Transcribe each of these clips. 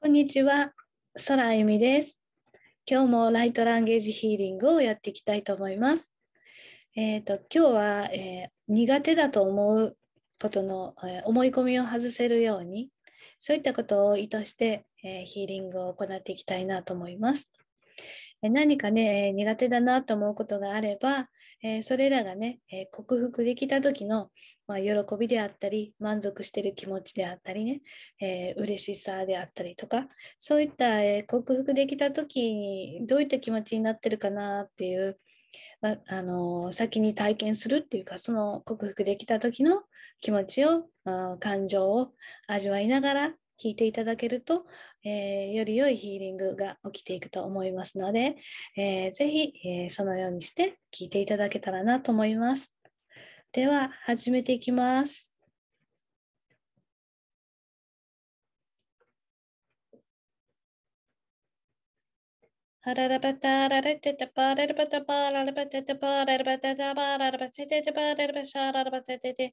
こんにちは、空あゆみです。今日もライトランゲージヒーリングをやっていきたいと思います。えっ、ー、と今日は、えー、苦手だと思うことの、えー、思い込みを外せるように、そういったことを意図して、えヒーリングを行っていきたいなと思います。何かね、苦手だなと思うことがあれば、えそれらがね、え克服できた時の、ま喜びであったり、満足してる気持ちであったりね、え嬉しさであったりとか、そういった、え克服できた時にどういった気持ちになってるかなっていう、まあの先に体験するっていうか、その克服できた時の気持ちを、感情を味わいながら、聞いていただけると、えー、より良いヒーリングが起きていくと思いますので、えー、ぜひ、えー、そのようにして聞いていただけたらなと思います。では始めていきます。ハララバタラレテタパララバタパララバテパララバテタパララバテテパララバシャララバテテテ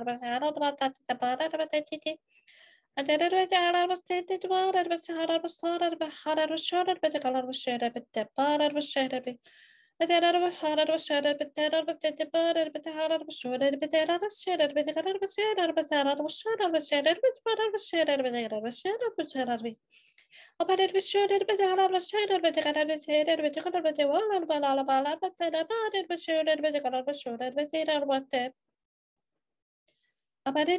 أبى Hallelujah.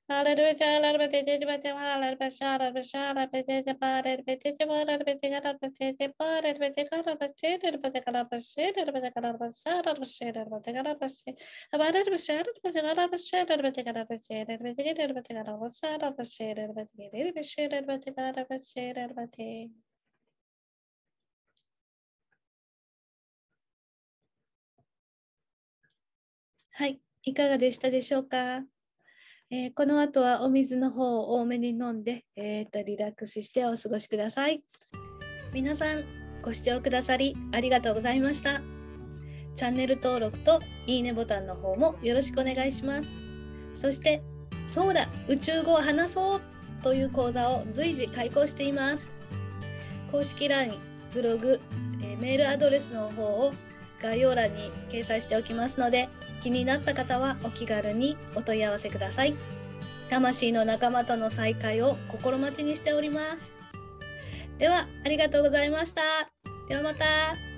ハレルラベテテバテラベシャラベシャラベテテレルベテテレルベテガラベテテレルベテガラベテテテガラベシェルベテガラベシルベベテガラベシェベシルベテガラベシェルベテガラベシェルベテガラルベテガララベシェルベテガラベシェルベテガラベシェルベテはい、いかがでしたでしょうかえー、この後はお水の方を多めに飲んで、えー、とリラックスしてお過ごしください。皆さんご視聴くださりありがとうございました。チャンネル登録といいねボタンの方もよろしくお願いします。そして、そうだ、宇宙語を話そうという講座を随時開講しています。公式 LINE、ブログ、メールアドレスの方を概要欄に掲載しておきますので、気になった方はお気軽にお問い合わせください魂の仲間との再会を心待ちにしておりますではありがとうございましたではまた。